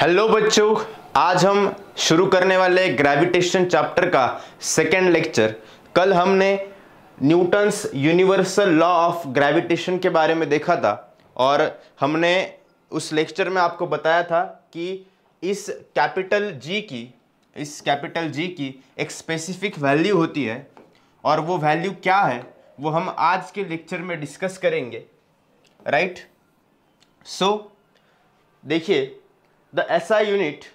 Hello बच्चों आज हम शुरू करने वाले ग्रेविटेशन चैप्टर का सेकेंड लेक्चर कल हमने Newton's universal law of gravitation के बारे में देखा था और हमने उस लेक्चर में आपको बताया था कि इस कैपिटल जी की इस कैपिटल जी की एक स्पेसिफिक वैल्यू होती है और वो वैल्यू क्या है वो हम आज के लेक्चर में डिस्कस करेंगे राइट सो so, देखिए the SI unit,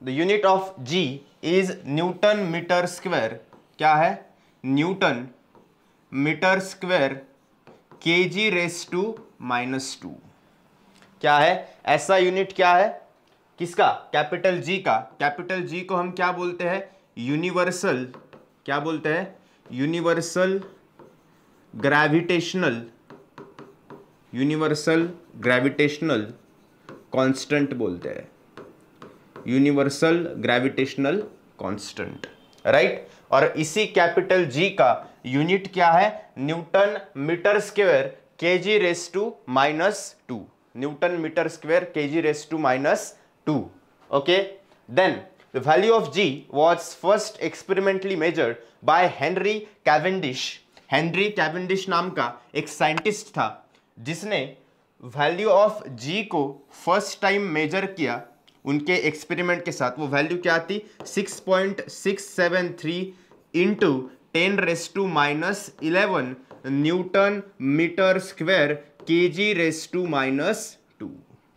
the unit of G is Newton meter square. क्या है Newton metre square K ji raise to minus two क्या है ऐसा यूनिट क्या है किसका कैपिटल जी का कैपिटल जी को हम क्या बोलते हैं यूनिवर्सल क्या बोलते हैं universal gravitational universal gravitational constant बोलते हैं यूनिवर्सल ग्रेविटेशनल कांस्टेंट राइट और इसी कैपिटल जी का यूनिट क्या है Newton metre square K ji raise to minus two newton metre square K ji raise to minus two okay then the value of G was first experimentally measured by Henry Cavendish Henry Cavendish नाम का एक scientist था जिसने value of जी को first time major किया उनके experiment के साथ वो वैल्यू क्या आती six point six seven three into ten raise to minus eleven newton metre square K ji raise to minus two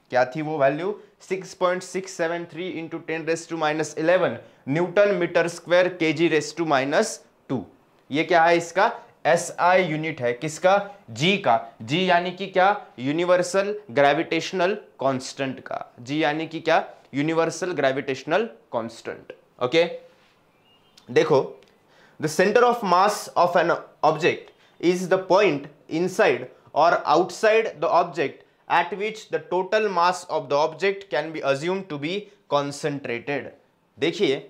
क्या थी वो value 6.673 into ten raise to minus eleven newton metre square K ji raise to minus two ये क्या है इसका S I unit है किसका जी का जी यानी कि क्या यूनिवर्सल ग्रेविटेशनल कांस्टेंट का जी यानी कि क्या यूनिवर्सल ग्रेविटेशनल कॉन्स्टेंट ओके देखो the centre of mass of an object is the point side और outside the object at which the total mass of the object can be assume to be concentrated देखिए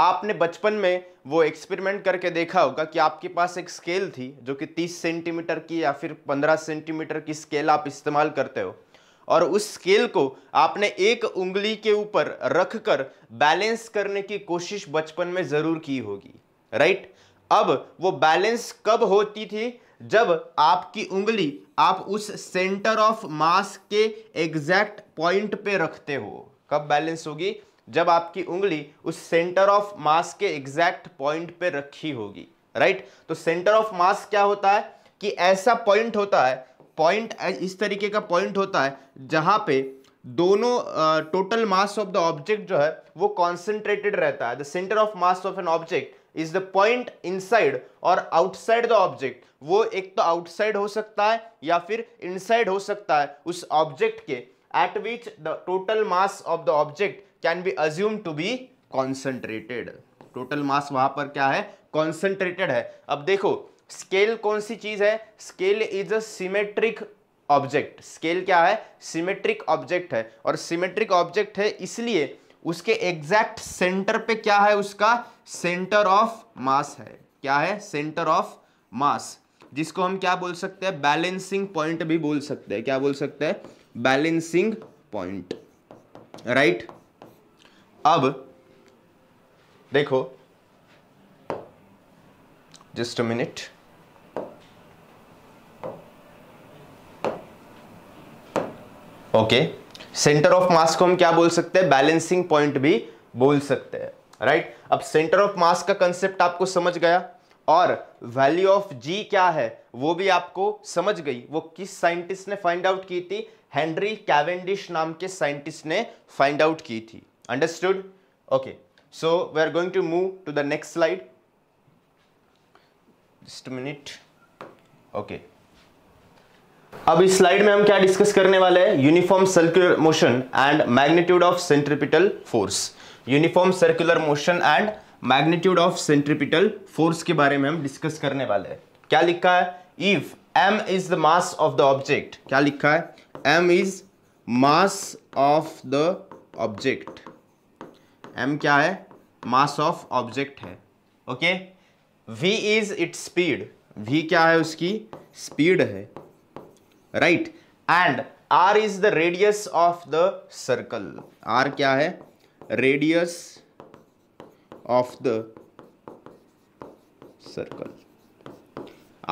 आपने बचपन में वो experiment करके देखा होगा कि आपके पास एक स्केल थी जो कि 30 सेंटीमीटर की या फिर 15 सेंटीमीटर की स्केल आप इस्तेमाल करते हो और उस स्केल को आपने एक उंगली के ऊपर रखकर बैलेंस करने की कोशिश बचपन में ज़रूर की होगी राइट अब वो बैलेंस कब होती थी जब आपकी उंगली आप उस सेंटर ऑफ मास के एग्जैक्ट पॉइंट पे रखते हो कब बैलेंस होगी जब आपकी उंगली उस सेंटर ऑफ मास के एग्जैक्ट पॉइंट पे रखी होगी राइट तो सेंटर ऑफ मास क्या होता है कि ऐसा पॉइंट होता है पॉइंट इस तरीके का पॉइंट होता है जहाँ पे दोनों total mass of the object जो है वो कॉन्सेंट्रेटेड रहता है the centre of mass of an object is the point inside और आउटसाइड द ऑब्जेक्ट वो एक तो आउटसाइड हो सकता है या फिर इनसाइड हो सकता है उस ऑब्जेक्ट के at which the total mass of the object can be assume to be concentrated total mass वहां पर क्या है कॉन्सेंट्रेटेड है अब देखो स्केल कौन सी चीज़ है scale is a symmetric object scale क्या है सिमेट्रिक ऑब्जेक्ट है और सिमेट्रिक ऑब्जेक्ट है इसलिए उसके एग्जैक्ट सेंटर पे क्या है उसका सेंटर ऑफ मास है क्या है सेंटर ऑफ मास जिसको हम क्या बोल सकते हैं बैलेंसिंग पॉइंट भी बोल सकते हैं क्या बोल सकते हैं बैलेंसिंग पॉइंट राइट अब देखो just a minute okay centre of mass को हम क्या बोल सकते हैं बैलेंसिंग पॉइंट भी बोल सकते हैं राइट right? अब सेंटर ऑफ मास का कंसेप्ट आपको समझ गया और वैल्यू ऑफ जी क्या है वो भी आपको समझ गई वो किस साइंटिस्ट ने फाइंड आउट की थी हेनरी कैवेंडिश नाम के साइंटिस्ट ने फाइंड आउट की थी understood okay so we are going to move to the next slide just minute okay अब इस स्लाइड में हम क्या डिस्कस करने वाले हैं uniform circular motion and magnitude of centripetal force uniform circular motion and magnitude of centripetal force के बारे में हम डिस्कस करने वाले हैं क्या लिखा है if M is the mass of the object क्या लिखा है M is mass of the object M क्या है मास ऑफ ऑब्जेक्ट है okay V is its speed V क्या है उसकी स्पीड है right and R is the radius of the circle R क्या है radius of the circle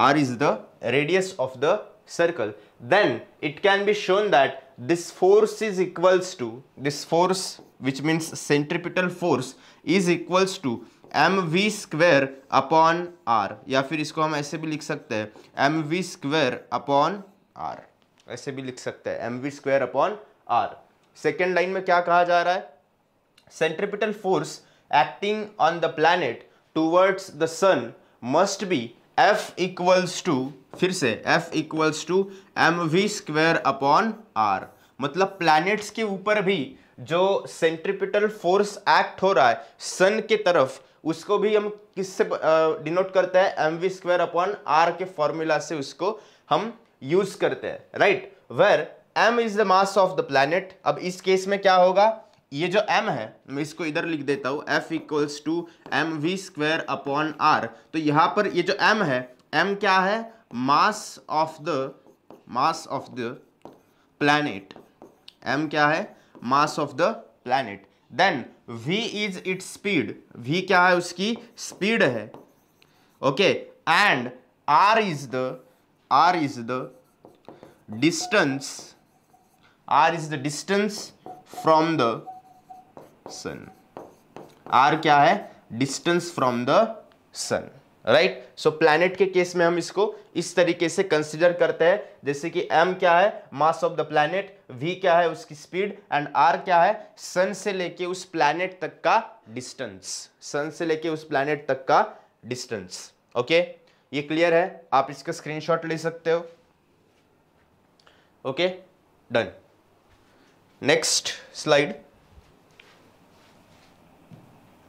R is the radius of the circle then it can be shown that this force is equals to this force which means centripetal force is equals to M we square upon R या फिर इसको हम ऐसे भी लिख सकते हैं M we square upon R ऐसे भी लिख सकते हैं M V square upon R second line में क्या कहा जा रहा है centripetal force acting on the planet towards the sun must be F equals to फिर से F equals to M V square upon R मतलब प्लैनेट्स के ऊपर भी जो सेंट्रिपिटल फोर्स एक्ट हो रहा है सन के तरफ उसको भी हम किससे डिनोट करते हैं M V square upon R के फॉर्मूला से उसको हम यूज करते हैं right where M is the mass of the planet अब इस केस में क्या होगा ये जो m है मैं इसको इधर लिख देता हूँ f equals to M V square upon R तो यहाँ पर ये जो m है m क्या है mass of the mass of the planet m क्या है mass of the planet then v is its speed v क्या है उसकी स्पीड है okay and r is the r is the distance r is the distance from the sun r क्या है distance from the sun right so planet के case में हम इसको इस तरीके से कंसिडर करते हैं जैसे कि m क्या है mass of the planet v क्या है उसकी स्पीड एंड r क्या है सन से लेके उस प्लैनेट तक का डिस्टेंस सन से लेके उस प्लैनेट तक का डिस्टेंस ओके okay? ये क्लियर है आप इसका स्क्रीनशॉट ले सकते हो ओके डन नेक्स्ट स्लाइड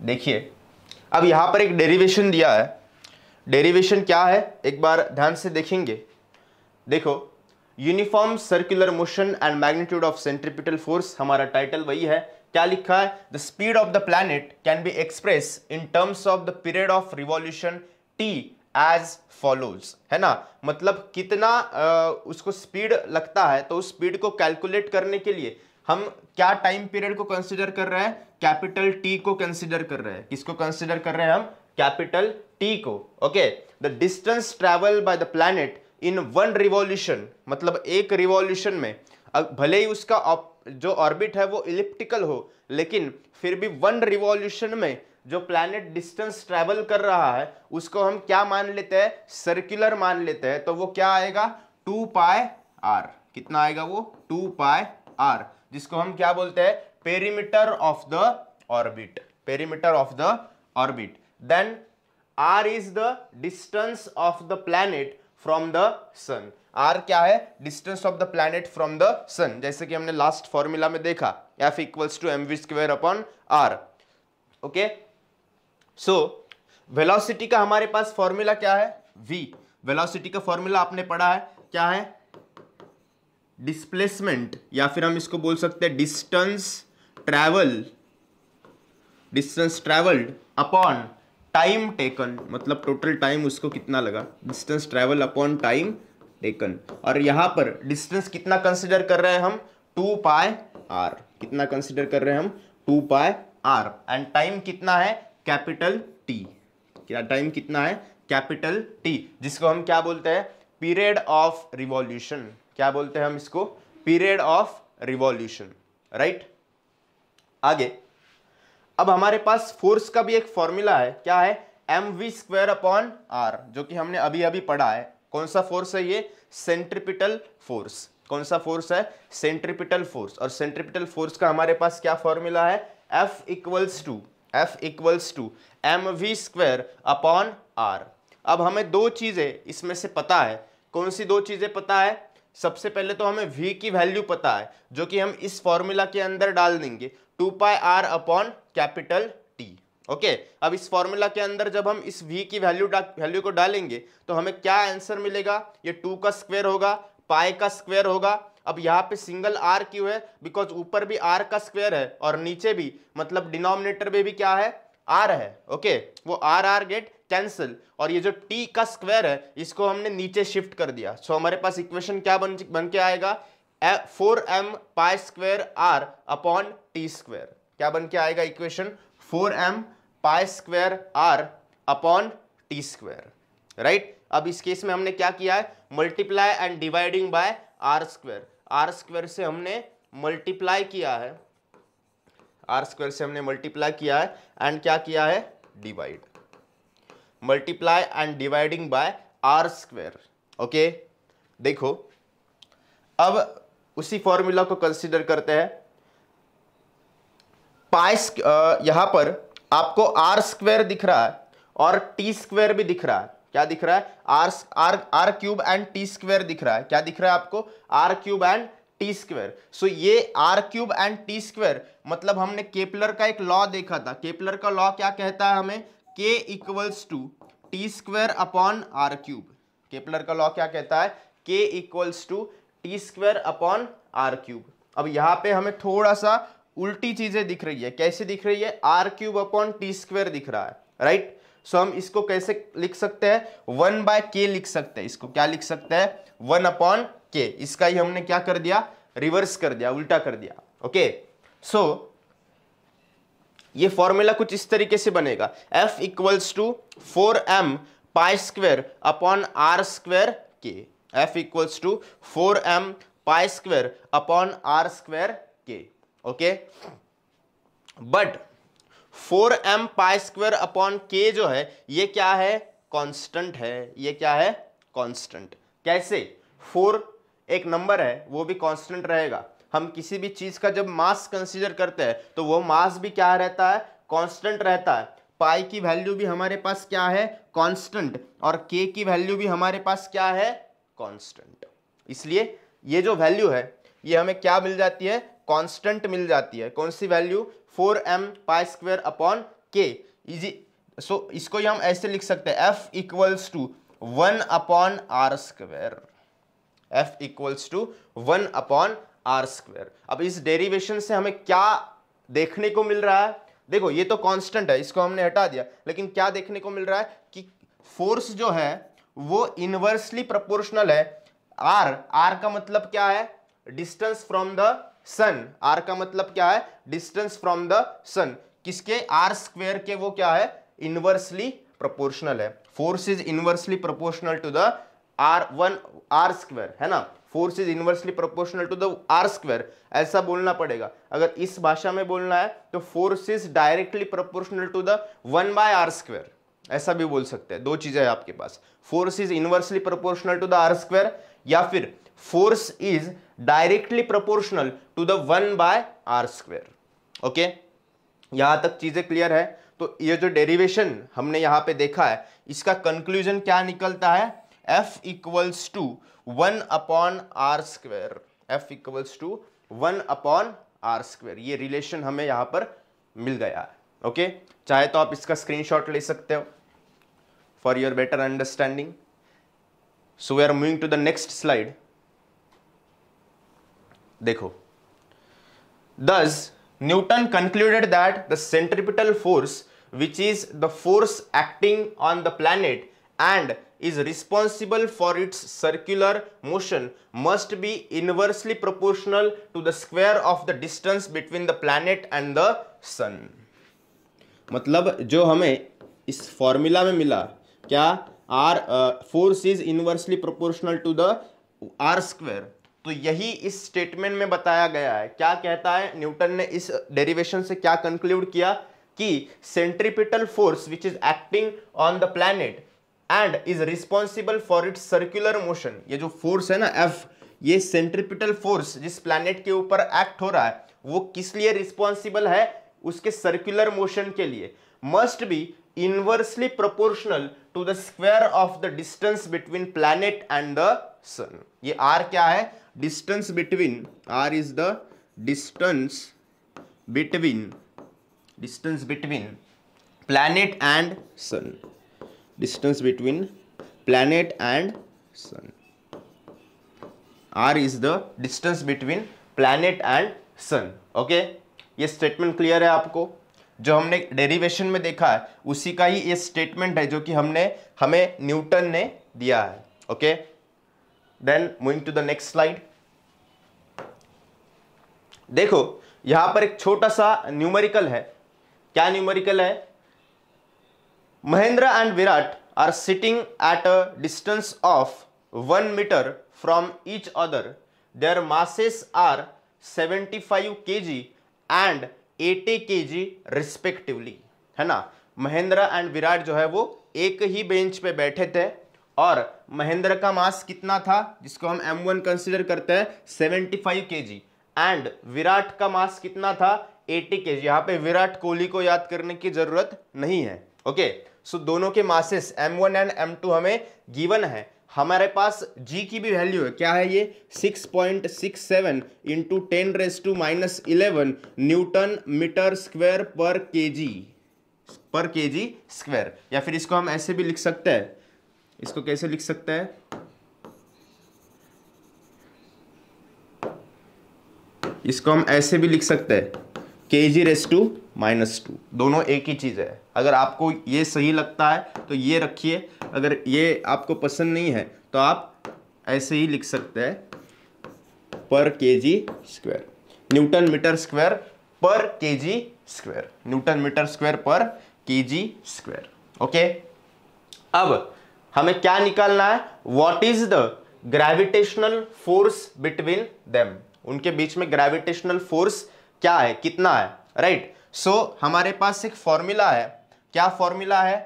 देखिए अब यहां पर एक डेरिवेशन दिया है डेरिवेशन क्या है एक बार ध्यान से देखेंगे देखो uniform circular motion and magnitude of centripetal force हमारा टाइटल वही है क्या लिखा है the speed of the planet can be express in terms of the period of revolution T as follows है ना मतलब कितना आ, उसको स्पीड लगता है तो उस स्पीड को कैलकुलेट करने के लिए हम क्या टाइम पीरियड को कंसिडर कर रहे हैं कैपिटल टी को कंसिडर कर रहे हैं किसको कंसिडर कर रहे हैं हम कैपिटल टी को okay the distance travel by the planet in one revolution मतलब एक रिवॉल्यूशन में भले ही उसका जो ऑर्बिट है वो इलिप्टिकल हो लेकिन फिर भी वन रिवॉल्यूशन में जो प्लैनेट डिस्टेंस ट्रेवल कर रहा है उसको हम क्या मान लेते हैं सर्कुलर मान लेते हैं तो वो क्या आएगा टू पाए आर कितना आएगा वो टू पाए आर जिसको हम क्या बोलते हैं perimeter of the orbit perimeter of the orbit then r is the distance of the planet from the sun r क्या है distance of the planet from the sun जैसे कि हमने लास्ट फॉर्मूला में देखा F equals to M we square upon r okay so so, velocity का हमारे पास formula क्या है वी वेलोसिटी का फॉर्मूला आपने पढ़ा है क्या है डिस्प्लेसमेंट या फिर हम इसको बोल सकते हैं distance travel distance travelled upon time taken मतलब टोटल टाइम उसको कितना लगा distance travel upon time taken और यहां पर डिस्टेंस कितना कंसिडर कर रहे हैं हम टू पाए आर कितना कंसिडर कर रहे हैं हम टू पाए आर एंड टाइम कितना है कैपिटल टी क्या टाइम कितना है कैपिटल टी जिसको हम क्या बोलते हैं पीरियड ऑफ रिवॉल्यूशन क्या बोलते हैं हम इसको पीरियड ऑफ रिवॉल्यूशन राइट आगे अब हमारे पास फोर्स का भी एक फॉर्मूला है क्या है m we square upon r जो कि हमने अभी अभी पढ़ा है कौन सा फोर्स है ये सेंट्रिपिटल फोर्स कौन सा फोर्स है सेंट्रिपिटल फोर्स और सेंट्रिपिटल फोर्स का हमारे पास क्या फॉर्मूला है F equals to F equals to M we square upon r अब हमें दो चीज़ें इसमें से पता है कौन सी दो चीज़ें पता है सबसे पहले तो हमें वी की वैल्यू पता है जो कि हम इस फॉर्मूला के अंदर डाल देंगे two pi r upon capital T okay अब इस फॉर्मूला के अंदर जब हम इस वी की वैल्यू वैल्यू को डालेंगे तो हमें क्या आंसर मिलेगा ये टू का स्क्वेयर होगा पाई का स्क्वेयर होगा अब यहाँ पे सिंगल आर क्यों है बिकॉज ऊपर भी आर का स्क्वायर है और नीचे भी मतलब डिनोमिनेटर में भी क्या है आर है ओके वो आर आर गेट कैंसिल और ये जो टी का स्क्वायर है इसको हमने नीचे शिफ्ट कर दिया सो हमारे पास इक्वेशन क्या बन बन के आएगा four m pi square r upon T square क्या बन के आएगा equation four m pi square r upon T square right अब इस केस में हमने क्या किया है multiply and dividing by r square r square से हमने मल्टीप्लाई किया है आर स्क्वायर से हमने मल्टीप्लाई किया है एंड क्या किया है divide multiply and dividing by r square okay देखो अब उसी फॉर्मूला को कंसिडर करते हैं पाई यहां पर आपको आर स्क्वायर दिख रहा है और टी स्क्वायर भी दिख रहा है क्या दिख रहा है r r r cube and T square दिख रहा है क्या दिख रहा है आपको r cube and T square so ये r cube and T square मतलब हमने केपलर का एक लॉ देखा था केपलर का लॉ क्या कहता है हमें K equals to T square upon r cube Kepler का लॉ क्या कहता है K equals to T square upon r cube अब यहाँ पे हमें थोड़ा सा उल्टी चीजें दिख रही है कैसे दिख रही है r cube upon T square दिख रहा है राइट सो हम इसको कैसे लिख सकते हैं वन बाय के लिख सकते हैं इसको क्या लिख सकते हैं वन अपॉन के इसका ही हमने क्या कर दिया रिवर्स कर दिया उल्टा कर दिया ओके सो ये फॉर्मूला कुछ इस तरीके से बनेगा F equals to four m pi square upon r square K F equals to four m pi square upon r square K okay but four m pi square upon K जो है ये क्या है कांस्टेंट है ये क्या है constant कैसे फोर एक नंबर है वो भी कांस्टेंट रहेगा हम किसी भी चीज का जब मास कंसीडर करते हैं तो वो मास भी क्या रहता है कांस्टेंट रहता है पाई की वैल्यू भी हमारे पास क्या है कांस्टेंट और के की वैल्यू भी हमारे पास क्या है कांस्टेंट इसलिए ये जो वैल्यू है ये हमें क्या मिल जाती है कांस्टेंट मिल जाती है कौन सी value four m pi square upon K easy so इसको हम ऐसे लिख सकते हैं F equals to one upon r square F equals to one upon r square अब इस डेरिवेशन से हमें क्या देखने को मिल रहा है देखो ये तो कांस्टेंट है इसको हमने हटा दिया लेकिन क्या देखने को मिल रहा है कि फोर्स जो है वो इनवर्सली प्रपोर्शनल है आर आर का मतलब क्या है distance from the sun r का मतलब क्या है डिस्टेंस फ्रॉम द सन किसके आर स्क्वेयर के वो क्या है इनवर्सली प्रोपोर्शनल है force is inversely proportional to the r one r square है ना force is inversely proportional to the r square ऐसा बोलना पड़ेगा अगर इस भाषा में बोलना है तो force is directly proportional to the one by r square ऐसा भी बोल सकते हैं दो चीजें हैं आपके पास force is inversely proportional to the r square या फिर force is directly proportional to the one by r square okay यहां तक चीज़ें क्लियर है तो ये जो डेरिवेशन हमने यहां पे देखा है इसका कंक्लूजन क्या निकलता है F equals to one upon r square F equals to one upon r square ये रिलेशन हमें यहां पर मिल गया है ओके चाहे तो आप इसका स्क्रीनशॉट ले सकते हो for your better understanding so we are moving to the next slide देखो thus Newton concluded that the centripetal force which is the force acting on the planet and is responsible for its circular motion must be inversely proportional to the square of the distance between the planet and the sun मतलब जो हमें इस formula में मिला क्या r force is inversely proportional to the r square तो यही इस स्टेटमेंट में बताया गया है क्या कहता है न्यूटन ने इस डेरिवेशन से क्या कंक्लूड किया कि centripetal force which is acting on the planet and is responsible for its circular motion ये जो फोर्स है ना एफ ये सेंट्रिपिटल फोर्स जिस प्लैनेट के ऊपर एक्ट हो रहा है वो किस लिए रिस्पॉन्सिबल है उसके सर्क्यूलर मोशन के लिए must be inversely proportional to the square of the distance between planet and the sun ये आर क्या है distance between r is the distance between distance between planet and sun distance between planet and sun r is the distance between planet and sun okay ये statement clear है आपको जो हमने derivation में देखा है उसी का ही ये स्टेटमेंट है जो कि हमने हमें न्यूटन ने दिया है okay then moving to the next slide देखो यहां पर एक छोटा सा न्यूमेरिकल है क्या न्यूमेरिकल है Mahendra and Virat are sitting at a distance of one metre from each other seventy five के 75 and eighty kg respectively है ना महेंद्र एंड विराट जो है वो एक ही बेंच पे बैठे थे और महेंद्र का मास कितना था जिसको हम एम वन कंसिडर करते हैं 75 जी एंड विराट का मास कितना था 80 के यहाँ पे विराट कोहली को याद करने की जरूरत नहीं है ओके सो so दोनों के मासेस M1 एंड M2 हमें गिवन है हमारे पास G की भी वैल्यू है क्या है ये 6.67 point six seven into ten raise to minus eleven newton metre square पर केजी पर केजी स्क्वायर या फिर इसको हम ऐसे भी लिख सकते हैं इसको कैसे लिख सकते हैं इसको हम ऐसे भी लिख सकते हैं के जी रेस टू माइनस टू दोनों एक ही चीज़ है अगर आपको ये सही लगता है तो ये रखिए अगर ये आपको पसंद नहीं है तो आप ऐसे ही लिख सकते हैं पर के kg square newton metre square पर के kg square newton metre square पर के जी स्क्वायर ओके अब हमें क्या निकालना है what is the gravitational force between them उनके बीच में ग्रेविटेशनल फोर्स क्या है कितना है राइट right? सो so, हमारे पास एक फॉर्मूला है क्या फॉर्मूला है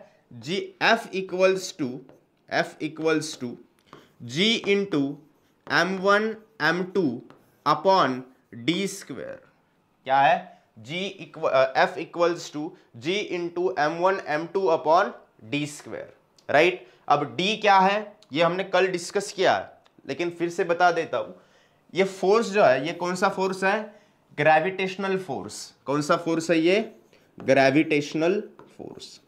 G F equals to F equals to G into m one M two upon d square क्या है जी इक्व F equals to G into m one M two upon d square right अब d क्या है ये हमने कल discuss किया है लेकिन फिर से बता देता हूं ये फोर्स जो है ये कौन सा फोर्स है ग्रेविटेशनल फोर्स कौन सा फोर्स है ये ग्रेविटेशनल फोर्स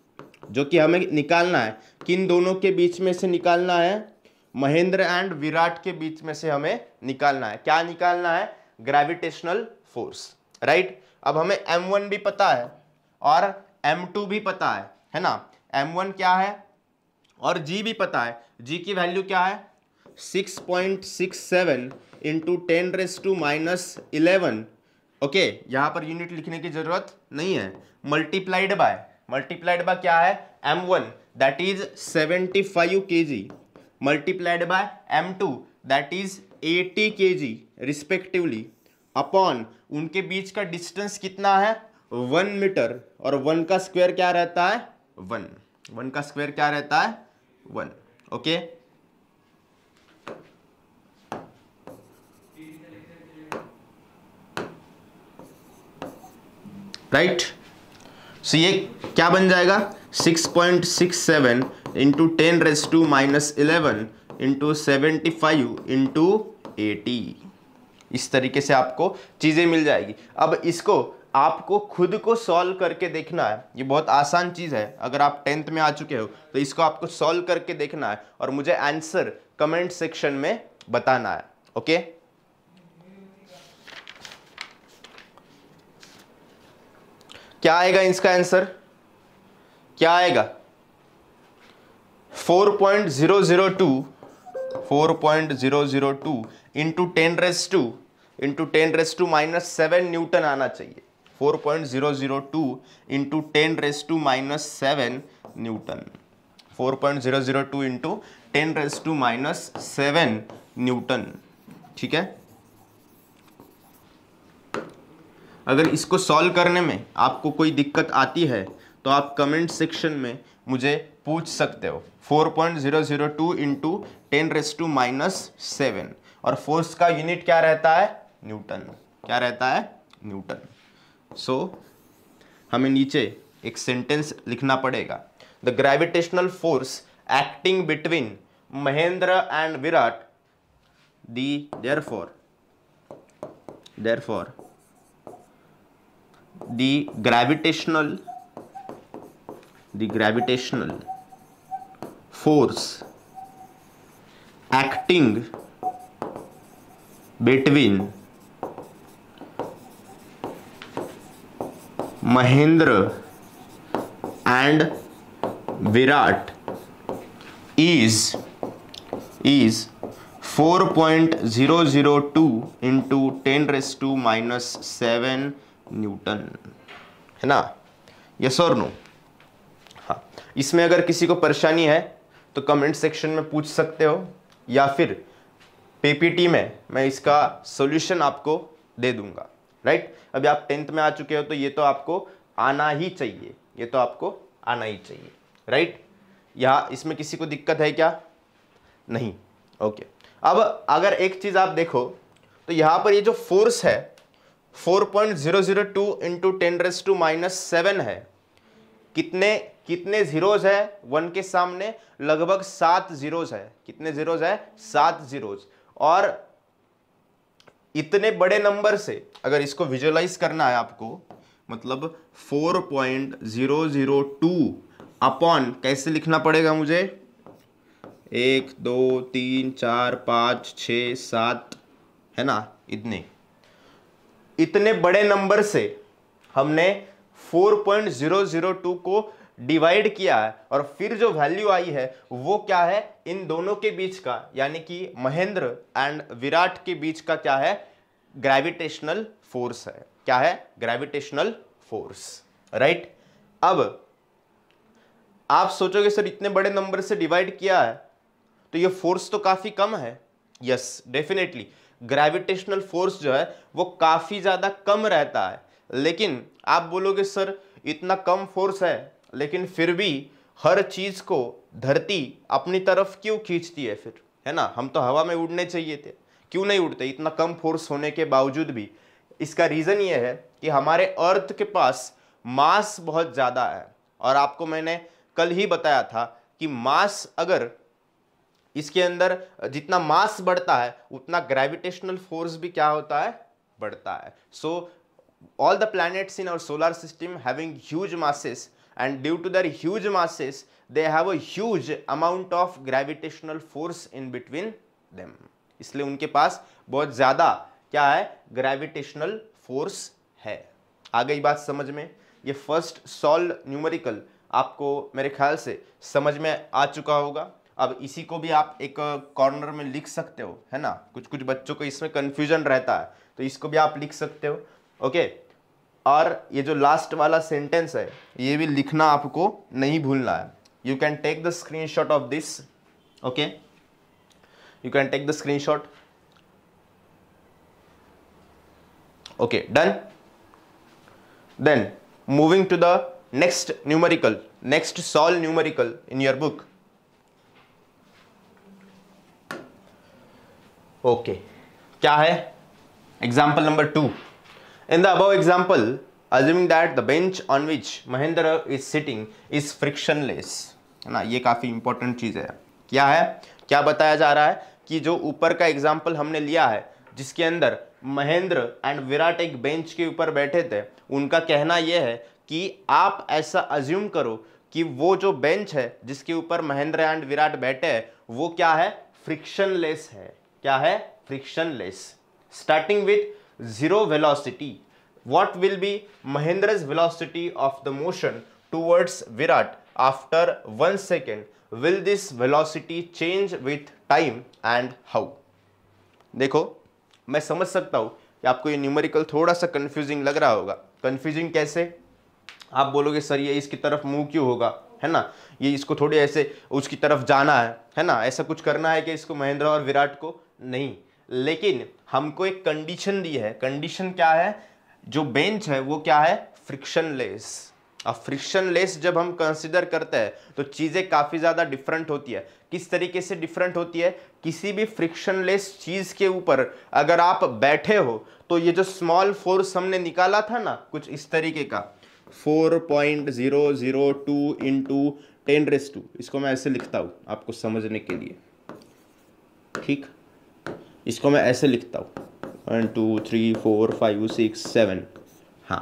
जो कि हमें निकालना है किन दोनों के बीच में से निकालना है महेंद्र एंड विराट के बीच में से हमें निकालना है क्या निकालना है ग्रेविटेशनल फोर्स राइट अब हमें वन भी पता है और टू भी पता है है ना वन क्या है और जी भी पता है जी की वैल्यू क्या है six point six seven into ten raise to minus eleven okay यहाँ पर यूनिट लिखने की जरूरत नहीं है मल्टीप्लाइड बाय मल्टीप्लाइड बाय क्या है m one that is seventy five kg multiplied by m two that is eighty kg respectively upon उनके बीच का डिस्टेंस कितना है वन मीटर और वन का स्क्वायर क्या रहता है वन वन का स्क्वायर क्या रहता है one okay okay? Right so ये क्या बन जाएगा 6.67 point six seven into ten raise to minus eleven into seventy five into eighty इस तरीके से आपको चीज़ें मिल जाएगी अब इसको आपको खुद को सॉल्व करके देखना है ये बहुत आसान चीज़ है अगर आप टेंथ में आ चुके हो तो इसको आपको सॉल्व करके देखना है और मुझे आंसर कमेंट सेक्शन में बताना है ओके क्या आएगा इसका आंसर क्या आएगा 4.002 4.002 into ten raise to into ten raise to minus seven newton आना चाहिए 4.002 into ten raise to minus seven newton four point zero zero two into ten raise to minus seven newton ठीक है अगर इसको solve करने में आपको कोई दिक्कत आती है तो आप कमेंट सेक्शन में मुझे पूछ सकते हो four point zero zero two into ten raise to minus seven और फोर्स का यूनिट क्या रहता है न्यूटन क्या रहता है न्यूटन सो so, हमें नीचे एक सेंटेंस लिखना पड़ेगा the gravitational force acting between Mahendra and Virat the therefore therefore the gravitational the gravitational force acting between Mahendra and Virat is is 4.002 into 10 raised to minus 7 newton है ना yes और no हाँ इसमें अगर किसी को परेशानी है तो कमेंट सेक्शन में पूछ सकते हो या फिर पीपीटी में मैं इसका सॉल्यूशन आपको दे दूंगा राइट अभी आप टेंथ में आ चुके हो तो ये तो आपको आना ही चाहिए ये तो आपको आना ही चाहिए राइट यहाँ इसमें किसी को दिक्कत है क्या नहीं ओके अब अगर एक चीज़ आप देखो तो यहाँ पर ये जो फोर्स है four point zero zero two into ten raise to minus seven है कितने कितने जीरोज है वन के सामने लगभग सात जीरोज है कितने जीरोज है सात जीरोज और इतने बड़े नंबर से अगर इसको विजुअलाइज करना है आपको मतलब four point zero zero two upon कैसे लिखना पड़ेगा मुझे एक दो तीन चार पाँच छ सात है ना इतने इतने बड़े नंबर से हमने 4.002 को डिवाइड किया है और फिर जो वैल्यू आई है वो क्या है इन दोनों के बीच का यानी कि महेंद्र एंड विराट के बीच का क्या है ग्रेविटेशनल फोर्स है क्या है ग्रेविटेशनल फोर्स राइट अब आप सोचोगे सर इतने बड़े नंबर से डिवाइड किया है तो ये फोर्स तो काफ़ी कम है yes yes, definitely gravitational force जो है वो काफ़ी ज़्यादा कम रहता है लेकिन आप बोलोगे सर इतना कम फोर्स है लेकिन फिर भी हर चीज़ को धरती अपनी तरफ क्यों खींचती है फिर है ना हम तो हवा में उड़ने चाहिए थे क्यों नहीं उड़ते इतना कम फोर्स होने के बावजूद भी इसका रीज़न ये है कि हमारे अर्थ के पास मास बहुत ज़्यादा है और आपको मैंने कल ही बताया था कि मास अगर इसके अंदर जितना मास बढ़ता है उतना ग्रेविटेशनल फोर्स भी क्या होता है बढ़ता है so all the planets in our solar system having huge masses and due to their huge masses they have a huge amount of gravitational force in between them इसलिए उनके पास बहुत ज्यादा क्या है ग्रेविटेशनल फोर्स है आ गई बात समझ में ये फर्स्ट सॉल्व न्यूमेरिकल आपको मेरे ख्याल से समझ में आ चुका होगा अब इसी को भी आप एक कॉर्नर में लिख सकते हो है ना कुछ कुछ बच्चों को इसमें कन्फ्यूजन रहता है तो इसको भी आप लिख सकते हो ओके और ये जो लास्ट वाला सेंटेंस है ये भी लिखना आपको नहीं भूलना है you can take the shot of this okay you can take the shot okay done then moving to the next numerical next solve numerical in your book okay क्या है example number two in the above example that the bench on which Mahendra is sitting is frictionless है ना ये काफ़ी important चीज़ है क्या है क्या बताया जा रहा है कि जो ऊपर का एग्जाम्पल हमने लिया है जिसके अंदर महेंद्र एंड विराट एक बेंच के ऊपर बैठे थे उनका कहना यह है कि आप ऐसा अज्यूम करो कि वो जो बेंच है जिसके ऊपर महेंद्र एंड विराट बैठे हैं वो क्या है फ्रिक्शनलेस है क्या है less starting with zero velocity what will be Mahendra's velocity of the motion towards Virat after one second will this velocity change with time and how देखो मैं समझ सकता हूँ कि आपको ये न्यूमेरिकल थोड़ा सा कन्फ्यूजिंग लग रहा होगा कन्फ्यूजिंग कैसे आप बोलोगे सर ये इसकी तरफ मूव क्यों होगा है ना ये इसको थोड़े ऐसे उसकी तरफ जाना है है ना ऐसा कुछ करना है कि इसको महेंद्र और विराट को नहीं लेकिन हमको एक कंडीशन दी है कंडीशन क्या है जो बेंच है वो क्या है फ्रिक्शन लेस अब लेस जब हम कंसिडर करते हैं तो चीज़ें काफ़ी ज़्यादा डिफरेंट होती है किस तरीके से डिफरेंट होती है किसी भी फ्रिक्शन लेस चीज़ के ऊपर अगर आप बैठे हो तो ये जो स्मॉल फोर्स हमने निकाला था ना कुछ इस तरीके का four point zero zero two into ten raise to इसको मैं ऐसे लिखता हूँ आपको समझने के लिए ठीक इसको मैं ऐसे लिखता हूँ one two three four five six seven हाँ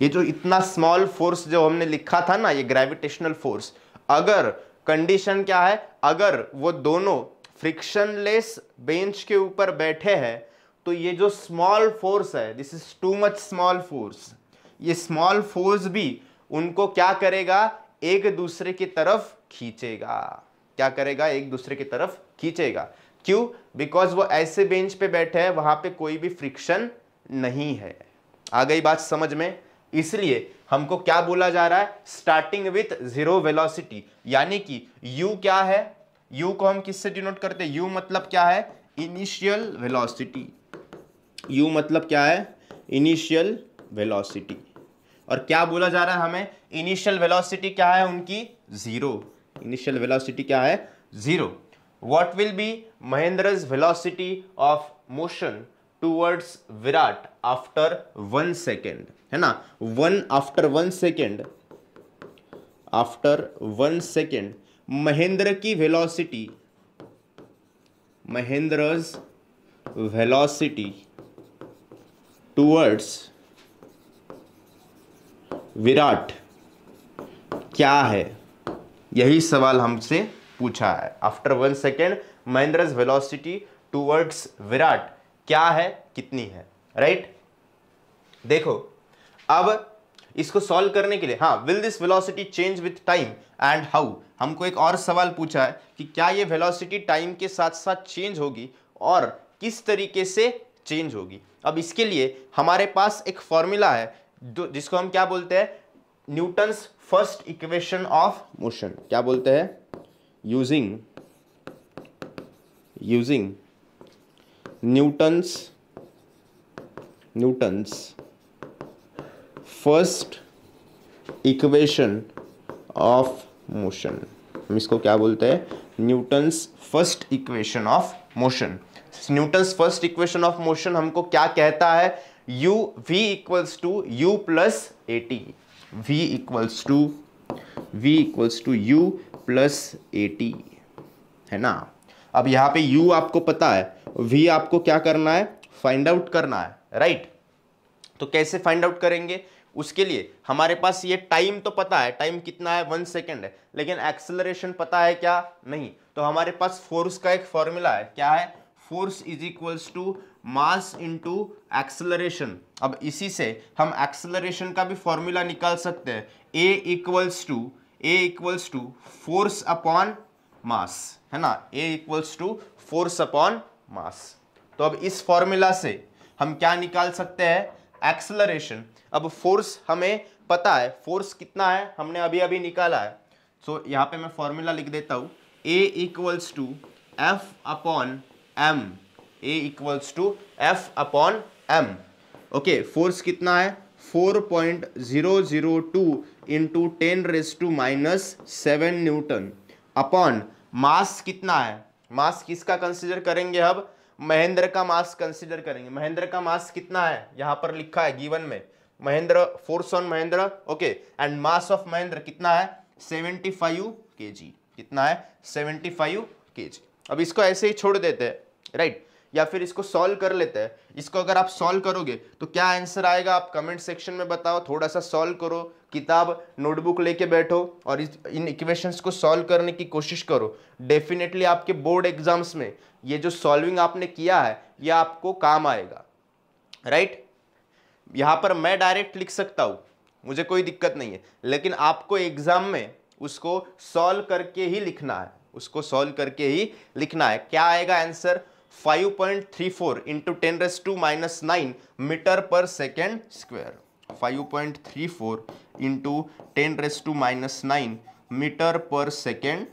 ये जो इतना स्मॉल फोर्स जो हमने लिखा था ना ये ग्रेविटेशनल फोर्स अगर कंडीशन क्या है अगर वो दोनों फ्रिक्शनलेस बेंच के ऊपर बैठे हैं तो ये जो स्मॉल फोर्स है this is too much small force ये स्मॉल फोर्स भी उनको क्या करेगा एक दूसरे की तरफ खींचेगा क्या करेगा एक दूसरे की तरफ खींचेगा क्यों बिकॉज वो ऐसे बेंच पे बैठे हैं वहां पे कोई भी फ्रिक्शन नहीं है आ गई बात समझ में इसलिए हमको क्या बोला जा रहा है स्टार्टिंग विथ जीरो वेलोसिटी यानी कि यू क्या है यू को हम किससे डिनोट करते हैं यू मतलब क्या है इनिशियल वेलोसिटी यू मतलब क्या है इनिशियल वेलोसिटी और क्या बोला जा रहा है हमें इनिशियल वेलोसिटी क्या है उनकी ज़ीरो इनिशियल वेलोसिटी क्या है zero what will be Mahendra's velocity of motion towards Virat after one second? है ना one after one second after one second Mahendra की velocity Mahendra's velocity towards Virat क्या है यही सवाल हमसे पूछा है after one second Mahendra's velocity towards Virat क्या है कितनी है राइट देखो अब इसको सॉल्व करने के लिए हाँ will this velocity change with time and how हमको एक और सवाल पूछा है कि क्या ये वेलोसिटी टाइम के साथ साथ चेंज होगी और किस तरीके से चेंज होगी अब इसके लिए हमारे पास एक फॉर्मूला है जिसको हम क्या बोलते हैं Newton's first equation of motion क्या बोलते हैं using using Newton's Newton's first equation of motion हम इसको क्या बोलते हैं Newton's first equation of motion Newton's first equation of motion हमको क्या कहता है u v equals to U plus A T V equals to V equals to U plus AT है ना अब यहाँ पे यू आपको पता है वी आपको क्या करना है फाइंड आउट करना है राइट तो कैसे फाइंड आउट करेंगे उसके लिए हमारे पास ये टाइम तो पता है टाइम कितना है वन सेकेंड है लेकिन एक्सेलरेशन पता है क्या नहीं तो हमारे पास फोर्स का एक फॉर्मूला है क्या है force is equals to mass into acceleration अब इसी से हम एक्सेलरेशन का भी फॉर्मूला निकाल सकते हैं A equals to A equals to force upon mass है ना A equals to force upon mass तो अब इस फॉर्मूला से हम क्या निकाल सकते हैं एक्सलरेशन अब फोर्स हमें पता है फोर्स कितना है हमने अभी अभी निकाला है सो so, यहाँ पे मैं फॉर्मूला लिख देता हूँ A equals to F upon M A equals to F upon M okay force कितना है four point zero zero two into ten raise to minus seven newton upon mass कितना है मास किसका कंसिडर करेंगे अब महेंद्र का मास कंसिडर करेंगे महेंद्र का मास कितना है यहाँ पर लिखा है गिवन में Mahendra force on Mahendra okay and mass of Mahendra कितना है सेवेंटी फाइव के जी कितना है सेवेंटी फाइव के जी अब इसको ऐसे ही छोड़ देते हैं राइट right? या फिर इसको सॉल्व कर लेते हैं इसको अगर आप सॉल्व करोगे तो क्या आंसर आएगा आप कमेंट सेक्शन में बताओ थोड़ा सा सॉल्व करो किताब नोटबुक लेके बैठो और इस इन इक्वेशंस को सॉल्व करने की कोशिश करो डेफिनेटली आपके बोर्ड एग्जाम्स में ये जो सॉल्विंग आपने किया है ये आपको काम आएगा राइट यहाँ पर मैं डायरेक्ट लिख सकता हूँ मुझे कोई दिक्कत नहीं है लेकिन आपको एग्ज़ाम में उसको सॉल्व करके ही लिखना है उसको सॉल्व करके ही लिखना है क्या आएगा answer 5.34 into ten raise to minus nine metre per second three four into ten raise to minus nine metre per second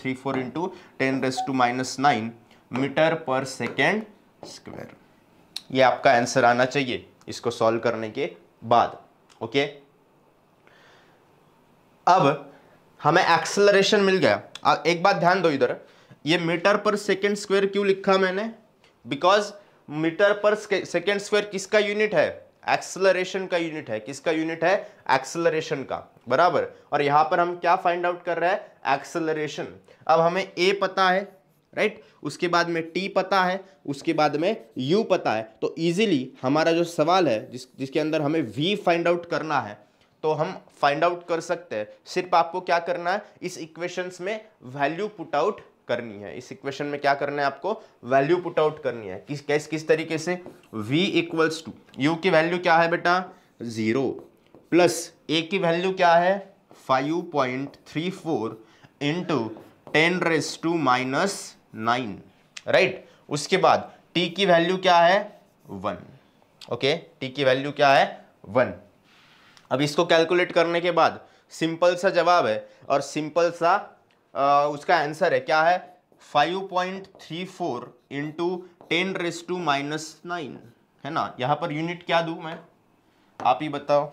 three four into ten raise to minus nine metre per second square ये आपका answer आना चाहिए इसको solve करने के बाद okay अब हमें एक्सेलरेशन मिल गया एक बात ध्यान दो इधर ये मीटर पर सेकेंड स्क्वायर क्यों लिखा मैंने because metre per second square किसका यूनिट है एक्सलरेशन का यूनिट है किसका यूनिट है एक्सलरेशन का बराबर और यहां पर हम क्या फाइंड आउट कर रहे हैं एक्सलरेशन अब हमें ए पता है राइट उसके बाद में टी पता है उसके बाद में यू पता है तो इजीली हमारा जो सवाल है जिस जिसके अंदर हमें वी फाइंड आउट करना है तो हम फाइंड आउट कर सकते हैं सिर्फ आपको क्या करना है इस इक्वेशंस में वैल्यू पुट आउट करनी है इस इक्वेशन में क्या करना है आपको वैल्यू पुट आउट करनी है किस कैस किस तरीके से v इक्वल्स टू u की वैल्यू क्या है बेटा ज़ीरो प्लस a की वैल्यू क्या है five point three four into ten raise to minus nine right उसके बाद t की वैल्यू क्या है वन ओके okay? t की वैल्यू क्या है वन अब इसको कैलकुलेट करने के बाद सिंपल सा जवाब है और सिंपल सा उसका आंसर है क्या है 5.34 point three four into ten raise to minus nine है ना यहाँ पर यूनिट क्या दू मैं आप ही बताओ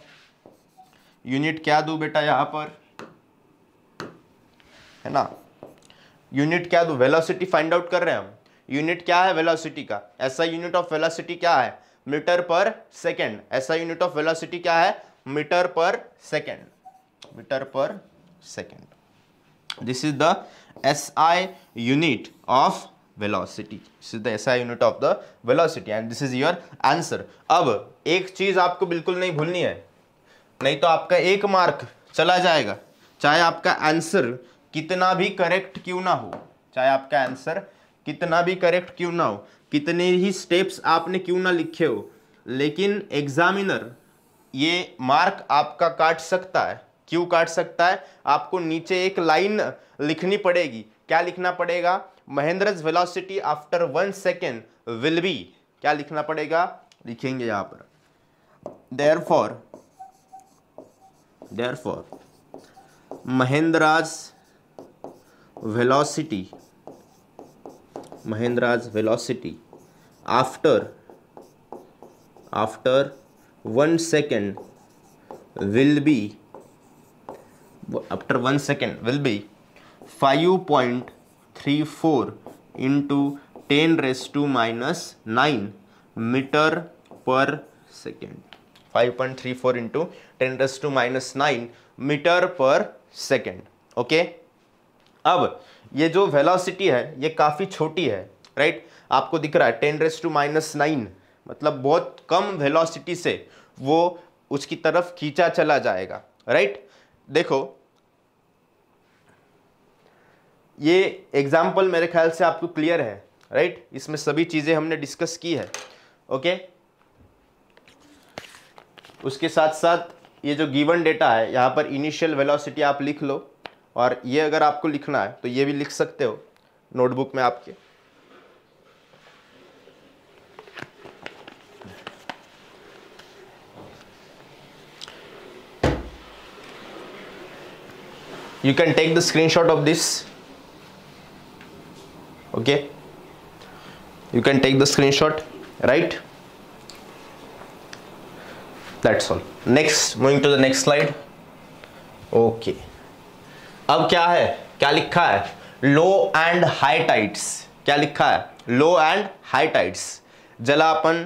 यूनिट क्या दू बेटा यहाँ पर है ना यूनिट क्या दू वेलोसिटी फाइंड आउट कर रहे हैं हम यूनिट क्या है वेलोसिटी का ऐसा यूनिट ऑफ वेलोसिटी क्या है मीटर पर सेकेंड ऐसा यूनिट ऑफ वेलोसिटी क्या है metre per second metre per second this is the SI unit of velocity. This is the SI unit of the velocity and this is your answer. अब एक चीज आपको बिल्कुल नहीं भूलनी है नहीं तो आपका एक मार्क चला जाएगा चाहे आपका आंसर कितना भी करेक्ट क्यों ना हो चाहे आपका आंसर कितना भी करेक्ट क्यों ना हो कितने ही स्टेप्स आपने क्यों ना लिखे हो लेकिन एग्जामिनर ये मार्क आपका काट सकता है क्यों काट सकता है आपको नीचे एक लाइन लिखनी पड़ेगी क्या लिखना पड़ेगा Mahendra's velocity after one second will be क्या लिखना पड़ेगा लिखेंगे यहां पर therefore therefore Mahendra's velocity Mahendra's velocity after after one second will be after one second will be 5.34 into 10 raised to minus 9 meter per second. 5.34 into 10 raised to minus 9 meter per second okay अब ये जो velocity है ये काफ़ी छोटी है right आपको दिख रहा है ten raise to minus nine मतलब बहुत कम वेलोसिटी से वो उसकी तरफ खींचा चला जाएगा राइट देखो ये एग्जाम्पल मेरे ख्याल से आपको क्लियर है राइट इसमें सभी चीज़ें हमने डिस्कस की है ओके उसके साथ साथ ये जो गिवन डेटा है यहाँ पर इनिशियल वेलोसिटी आप लिख लो और ये अगर आपको लिखना है तो ये भी लिख सकते हो नोटबुक में आपके you can take the screenshot of this okay you can take the screenshot right that's all next moving to the next slide okay अब क्या है क्या लिखा है लो एंड हाई टाइट्स क्या लिखा है लो एंड हाई टाइट्स जलापन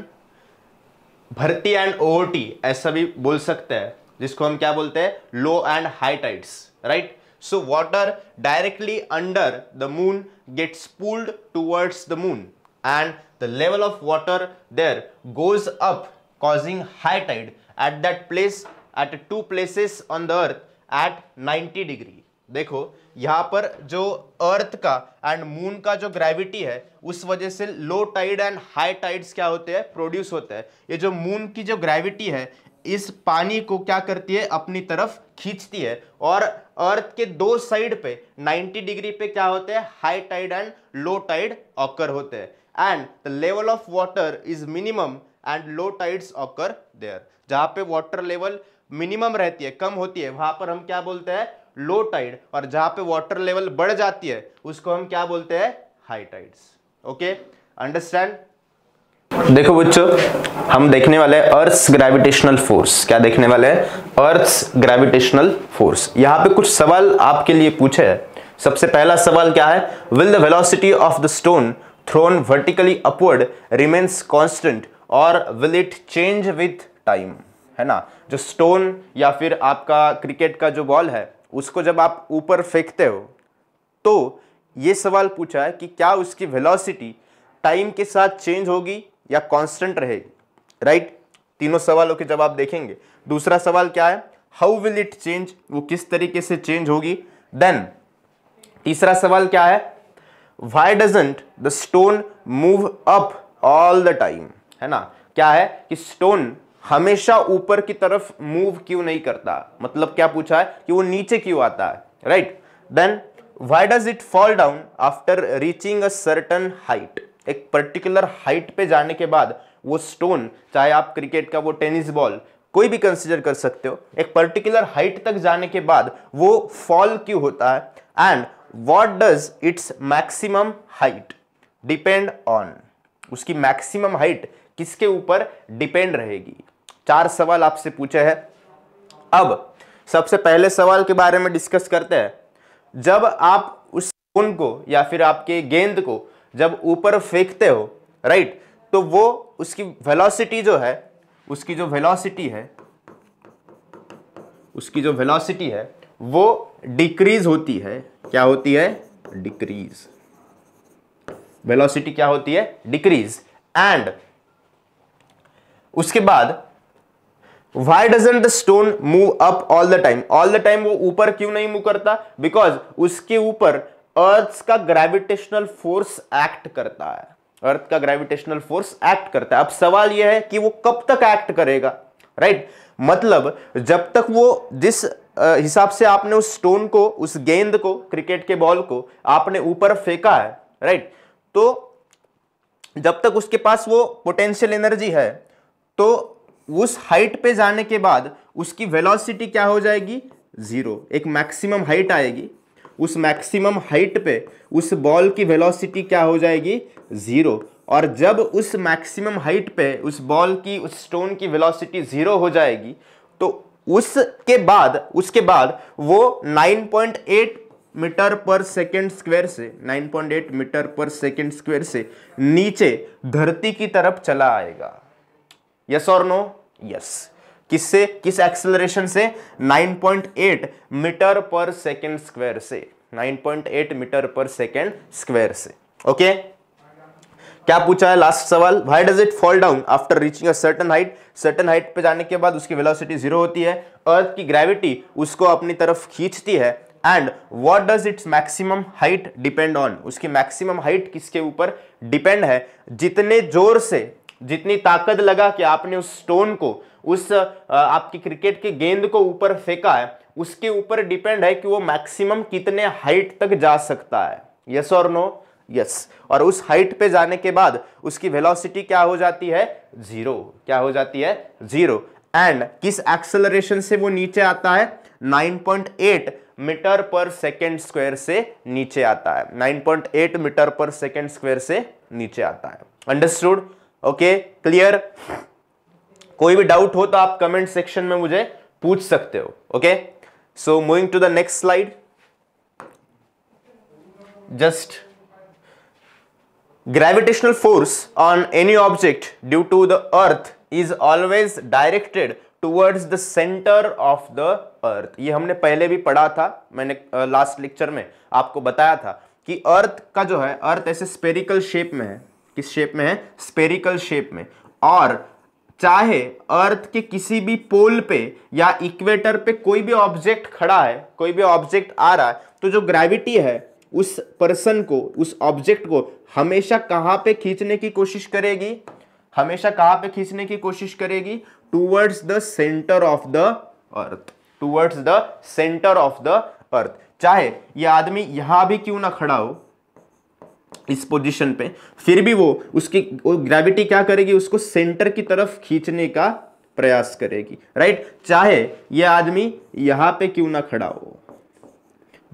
भर्ती एंड ओवरटी ऐसा भी बोल सकते हैं जिसको हम क्या बोलते हैं low and high tides right So water directly under the moon gets pulled towards the moon and the level of water there goes up causing high tide at that place at two places on the earth at 90 degree. देखो यहाँ पर जो अर्थ का and moon का जो gravity है उस वजह से low tide and high tides क्या होते हैं प्रोड्यूस होते हैं ये जो मून की जो ग्रेविटी है इस पानी को क्या करती है अपनी तरफ खींचती है और अर्थ के दो साइड पे 90 डिग्री पे क्या होते हैं high tide and low tide occur होते हैं and the level of water is minimum and low tides occur there जहां पे वाटर लेवल मिनिमम रहती है कम होती है वहां पर हम क्या बोलते हैं लो टाइड और जहां पे वाटर लेवल बढ़ जाती है उसको हम क्या बोलते हैं हाई टाइड्स ओके अंडरस्टैंड देखो बच्चों हम देखने वाले हैं अर्थ ग्रेविटेशनल फोर्स क्या देखने वाले हैं अर्थ ग्रेविटेशनल फोर्स यहाँ पे कुछ सवाल आपके लिए पूछे हैं सबसे पहला सवाल क्या है will the velocity of the stone thrown vertically upward remains constant और will it change with time है ना जो स्टोन या फिर आपका क्रिकेट का जो बॉल है उसको जब आप ऊपर फेंकते हो तो ये सवाल पूछा है कि क्या उसकी वेलोसिटी टाइम के साथ चेंज होगी या कॉन्स्टेंट रहेगी राइट तीनों सवालों के जवाब देखेंगे दूसरा सवाल क्या है हाउ विल इट चेंज वो किस तरीके से चेंज होगी देन तीसरा सवाल क्या है why doesn't the stone move up all the time है ना क्या है कि स्टोन हमेशा ऊपर की तरफ मूव क्यों नहीं करता मतलब क्या पूछा है कि वो नीचे क्यों आता है right then why does it fall down after reaching a certain height एक पर्टिकुलर हाइट पे जाने के बाद वो स्टोन चाहे आप क्रिकेट का वो टेनिस बॉल कोई भी कंसिडर कर सकते हो एक पर्टिकुलर हाइट तक जाने के बाद वो फॉल क्यों होता है and what does its maximum height depend on उसकी मैक्सिमम हाइट किसके ऊपर डिपेंड रहेगी चार सवाल आपसे पूछे हैं अब सबसे पहले सवाल के बारे में डिस्कस करते हैं जब आप उस स्टोन को या फिर आपके गेंद को जब ऊपर फेंकते हो राइट तो वो उसकी वेलोसिटी जो है उसकी जो वेलोसिटी है उसकी जो वेलोसिटी है वो डिक्रीज होती है क्या होती है डिक्रीज वेलोसिटी क्या होती है डिक्रीज एंड उसके बाद why doesn't the stone move up all the time all the time वो ऊपर क्यों नहीं मूव करता बिकॉज उसके ऊपर अर्थ का ग्रेविटेशनल फोर्स एक्ट करता है अर्थ का ग्रेविटेशनल फोर्स एक्ट करता है अब सवाल यह है कि वो कब तक एक्ट करेगा राइट मतलब जब तक वो जिस हिसाब से आपने उस स्टोन को उस गेंद को क्रिकेट के बॉल को आपने ऊपर फेंका है राइट तो जब तक उसके पास वो पोटेंशियल एनर्जी है तो उस हाइट पे जाने के बाद उसकी वेलोसिटी क्या हो जाएगी जीरो एक मैक्सिमम हाइट आएगी उस मैक्सिमम हाइट पे उस बॉल की वेलोसिटी क्या हो जाएगी ज़ीरो और जब उस मैक्सिमम हाइट पे उस बॉल की उस स्टोन की वेलोसिटी ज़ीरो हो जाएगी तो उसके बाद उसके बाद वो 9.8 मीटर पर सेकेंड स्क्वायर से 9.8 मीटर पर सेकेंड स्क्वायर से नीचे धरती की तरफ चला आएगा यस और नो यस किससे किस एक्सेलरेशन से 9.8 मीटर पर सेकेंड स्क्वायर से 9.8 मीटर पर सेकेंड स्क्वायर से ओके क्या पूछा है लास्ट सवाल why does it fall down after reaching a certain height certain height पे जाने के बाद उसकी वेलोसिटी जीरो होती है अर्थ की ग्रेविटी उसको अपनी तरफ खींचती है and what does its maximum height depend on उसकी मैक्सिमम हाइट किसके ऊपर डिपेंड है जितने जोर से जितनी ताकत लगा कि आपने उस स्टोन को उस आपकी क्रिकेट की गेंद को ऊपर फेंका है उसके ऊपर डिपेंड है कि वो मैक्सिमम कितने हाइट तक जा सकता है यस और नो यस और उस हाइट पे जाने के बाद उसकी वेलोसिटी क्या हो जाती है जीरो क्या हो जाती है जीरो एंड किस एक्सेलरेशन से वो नीचे आता है 9.8 मीटर पर सेकेंड स्क्वायर से नीचे आता है 9.8 मीटर पर सेकेंड स्क्वायर से नीचे आता है अंडरस्टूड ओके क्लियर कोई भी डाउट हो तो आप कमेंट सेक्शन में मुझे पूछ सकते हो okay so moving to the next slide just gravitational force on any object due to the earth is always directed towards the centre of the earth ये हमने पहले भी पढ़ा था मैंने लास्ट लेक्चर में आपको बताया था कि अर्थ का जो है अर्थ ऐसे स्पेरिकल शेप में है किस शेप में है स्पेरिकल शेप में और चाहे अर्थ के किसी भी पोल पे या इक्वेटर पे कोई भी ऑब्जेक्ट खड़ा है कोई भी ऑब्जेक्ट आ रहा है तो जो ग्रेविटी है उस पर्सन को उस ऑब्जेक्ट को हमेशा कहाँ पे खींचने की कोशिश करेगी हमेशा कहाँ पे खींचने की कोशिश करेगी towards the centre of the earth towards the centre of the earth चाहे ये आदमी यहां भी क्यों ना खड़ा हो इस पोजीशन पे फिर भी वो उसकी वो ग्रेविटी क्या करेगी उसको सेंटर की तरफ खींचने का प्रयास करेगी राइट चाहे ये आदमी यहां पे क्यों ना खड़ा हो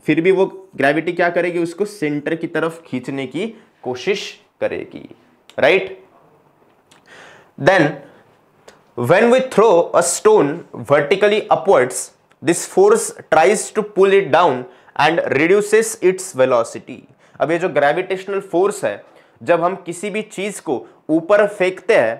फिर भी वो ग्रेविटी क्या करेगी उसको सेंटर की तरफ खींचने की कोशिश करेगी right then when we throw a stone vertically upwards this force tries to pull it down and reduces its velocity अब ये जो ग्रेविटेशनल फोर्स है जब हम किसी भी चीज़ को ऊपर फेंकते हैं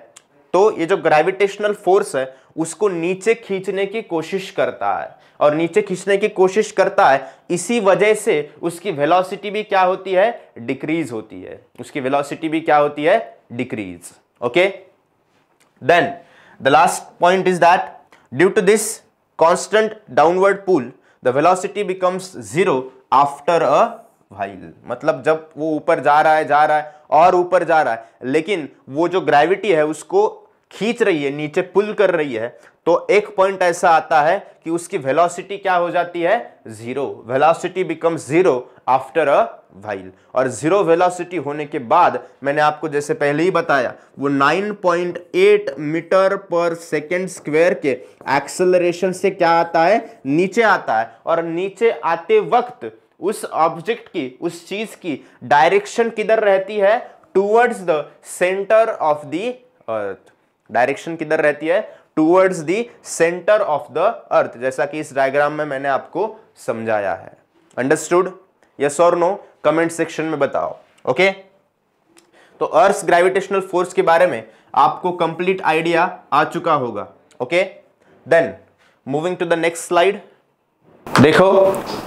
तो ये जो ग्रेविटेशनल फोर्स है उसको नीचे खींचने की कोशिश करता है और नीचे खींचने की कोशिश करता है इसी वजह से उसकी वेलोसिटी भी क्या होती है डिक्रीज होती है उसकी वेलोसिटी भी क्या होती है decrease okay then the last point is that due to this constant downward pull the velocity becomes zero after a भाई मतलब जब वो ऊपर जा रहा है जा रहा है और ऊपर जा रहा है लेकिन वो जो ग्रेविटी है उसको खींच रही है नीचे पुल कर रही है तो एक पॉइंट ऐसा आता है कि उसकी वेलोसिटी क्या हो जाती है zero velocity become zero after a while और जीरो वेलोसिटी होने के बाद मैंने आपको जैसे पहले ही बताया वो 9.8 मीटर पर सेकेंड स्क्वायर के एक्सेलरेशन से क्या आता है नीचे आता है और नीचे आते वक्त उस ऑब्जेक्ट की उस चीज की डायरेक्शन किधर रहती है towards the centre of the earth direction किधर रहती है towards the centre of the earth जैसा कि इस डायग्राम में मैंने आपको समझाया है अंडरस्टूड यस और नो कमेंट सेक्शन में बताओ ओके okay? तो अर्थ ग्रेविटेशनल फोर्स के बारे में आपको कंप्लीट आइडिया आ चुका होगा okay then moving to the next slide देखो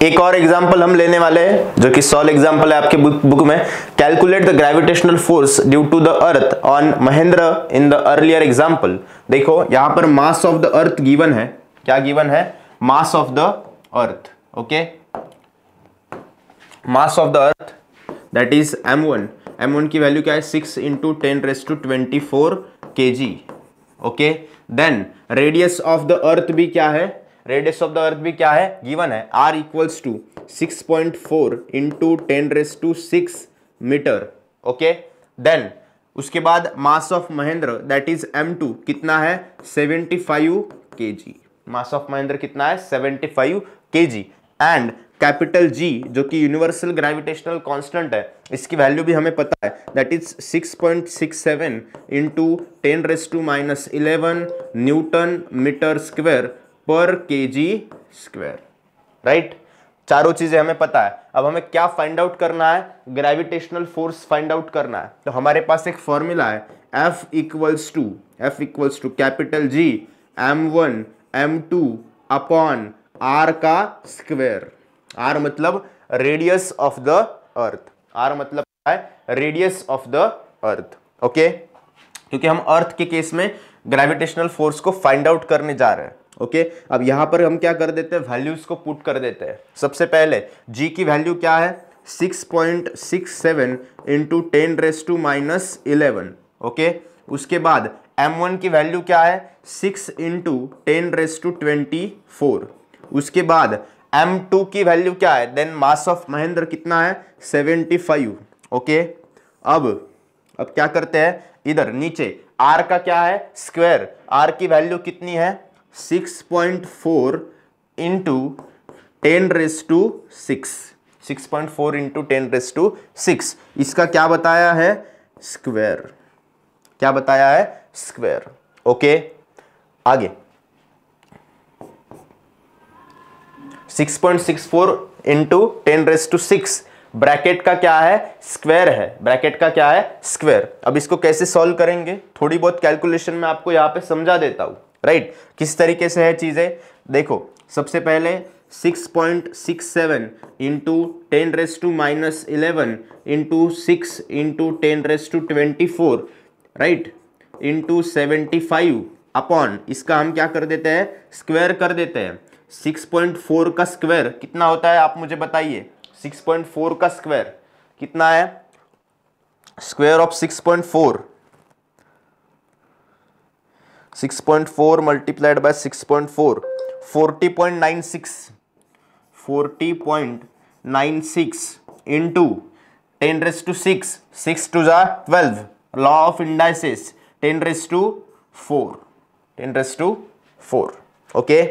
एक और एग्जाम्पल हम लेने वाले हैं जो कि सॉल एग्जाम्पल है आपके बुक में calculate the gravitational force due to the earth on Mahendra in the earlier example देखो यहां पर mass of the earth given है क्या गिवन है mass of the earth okay mass of the earth that is M one M one की value क्या है six into ten raise to twenty four K G okay then radius of the earth भी क्या है radius of the earth भी क्या है given है R equals to six point four into ten raise to six metre okay then उसके बाद mass of Mahendra that is M two कितना है सेवेंटी फाइव के जी मास ऑफ महेंद्र कितना है सेवेंटी फाइव के जी एंड कैपिटल जी जो कि यूनिवर्सल ग्रेविटेशनल कांस्टेंट है इसकी वैल्यू भी हमें पता है that is 6.67 point six seven into ten raise to minus eleven newton metre square per के जी स्क्वेयर राइट चारों चीजें हमें पता है अब हमें क्या फाइंड आउट करना है ग्रेविटेशनल फोर्स फाइंड आउट करना है तो हमारे पास एक फॉर्मूला है F equals to F equals to capital G M one M two upon R का स्क्वेयर आर मतलब radius of the earth R मतलब है radius of the earth okay क्योंकि हम अर्थ के केस में ग्रेविटेशनल फोर्स को फाइंड आउट करने जा रहे हैं ओके अब यहाँ पर हम क्या कर देते हैं वैल्यूज़ को पुट कर देते हैं सबसे पहले जी की वैल्यू क्या है 6.67 point six seven into ten raise to minus eleven okay उसके बाद M1 की वैल्यू क्या है 6 into ten raise to twenty four उसके बाद M2 की वैल्यू क्या है देन मास ऑफ महेंद्र कितना है 75 ओके अब अब क्या करते हैं इधर नीचे R का क्या है स्क्वेयर R की वैल्यू कितनी है six point four into ten raise to six six point four into ten raise to six इसका क्या बताया है स्क्वेयर क्या बताया है स्क्वेयर ओके आगे 6.64 point six four into ten raise to six bracket का क्या है स्क्वेयर है ब्रैकेट का क्या है स्क्वेयर अब इसको कैसे सॉल्व करेंगे थोड़ी बहुत कैलकुलेशन में आपको यहाँ पे समझा देता हूँ राइट किस तरीके से है चीज़ें देखो सबसे पहले 6.67 point six seven into ten raise to minus eleven into six into ten raise to twenty four right into seventy five upon इसका हम क्या कर देते हैं स्क्वायर कर देते हैं 6.4 का स्क्वायर कितना होता है आप मुझे बताइए 6.4 का स्क्वायर कितना है square of 6.4 six point four multiplied by six point four forty point nine six forty point nine six ten raise to six six to जा twelve law of indices ten raise to four ten raise to four okay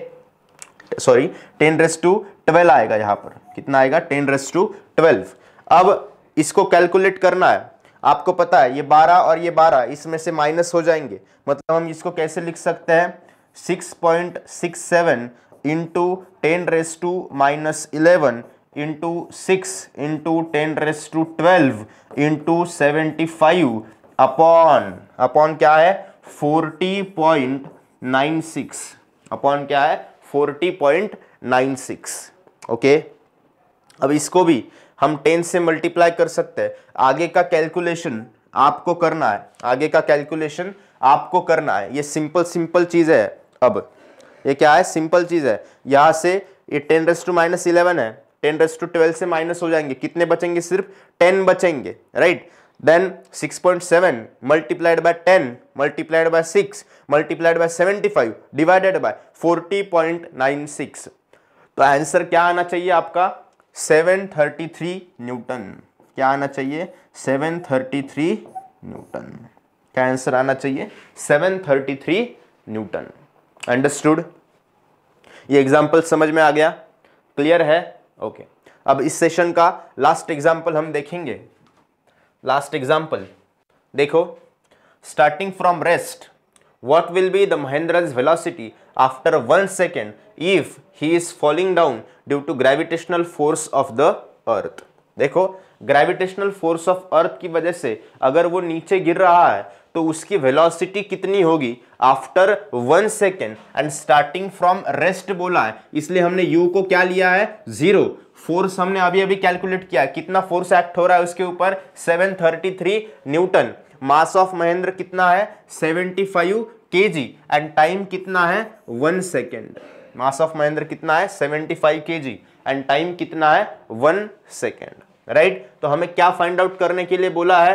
sorry ten raise to twelve आएगा यहाँ पर कितना आएगा ten raise to twelve अब इसको calculate करना है आपको पता है ये बारह और ये बारह इसमें से माइनस हो जाएंगे मतलब हम इसको कैसे लिख सकते हैं six point six seven into ten raise to minus eleven into six into ten raise to twelve into seventy five upon upon क्या है फोर्टी पॉइंट नाइन सिक्स अपॉन क्या है forty point nine six okay अब इसको भी हम ten से मल्टीप्लाई कर सकते हैं आगे का कैलकुलेशन आपको करना है आगे का कैलकुलेशन आपको करना है ये सिंपल सिंपल चीज़ है अब ये क्या है सिंपल चीज़ है यहां से ये ten raise to minus eleven है टेन रेस टू ट्वेल्व से माइनस हो जाएंगे कितने बचेंगे सिर्फ टेन बचेंगे right then six point seven multiplied by ten multiplied by six multiplied by seventy five divided by forty point nine six तो answer क्या आना चाहिए आपका 733 न्यूटन क्या आना चाहिए 733 न्यूटन क्या आंसर आना चाहिए 733 न्यूटन अंडरस्टूड ये एग्जाम्पल समझ में आ गया क्लियर है ओके okay. अब इस सेशन का लास्ट एग्जाम्पल हम देखेंगे लास्ट एग्जाम्पल देखो starting from rest What will be the Mahendra's velocity after 1 second if he is falling down due to gravitational force of the earth? देखो gravitational force of earth की वजह से अगर वो नीचे गिर रहा है तो उसकी वेलोसिटी कितनी होगी after one second and starting from rest बोला है इसलिए हमने यू को क्या लिया है जीरो फोर्स हमने अभी अभी कैलकुलेट किया कितना फोर्स एक्ट हो रहा है उसके ऊपर 733 न्यूटन मास ऑफ महेंद्र कितना है 75 फाइव के जी एंड टाइम कितना है one second mass of Mahendra कितना है 75 फाइव के जी एंड टाइम कितना है वन सेकेंड राइट तो हमें क्या फाइंड आउट करने के लिए बोला है